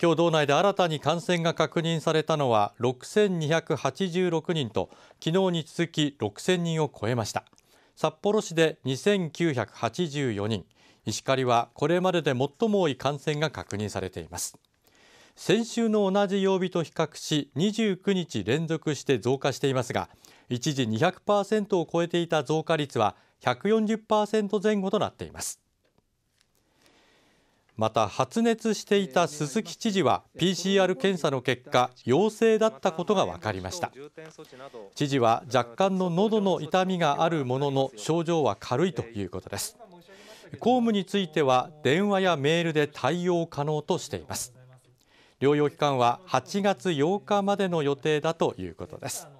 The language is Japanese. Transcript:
今日道内で新たに感染が確認されたのは6286人と昨日に続き6000人を超えました札幌市で2984人石狩はこれまでで最も多い感染が確認されています先週の同じ曜日と比較し29日連続して増加していますが一時200%を超えていた増加率は140%前後となっていますまた発熱していた鈴木知事は PCR 検査の結果陽性だったことが分かりました知事は若干の喉の痛みがあるものの症状は軽いということです公務については電話やメールで対応可能としています療養期間は8月8日までの予定だということです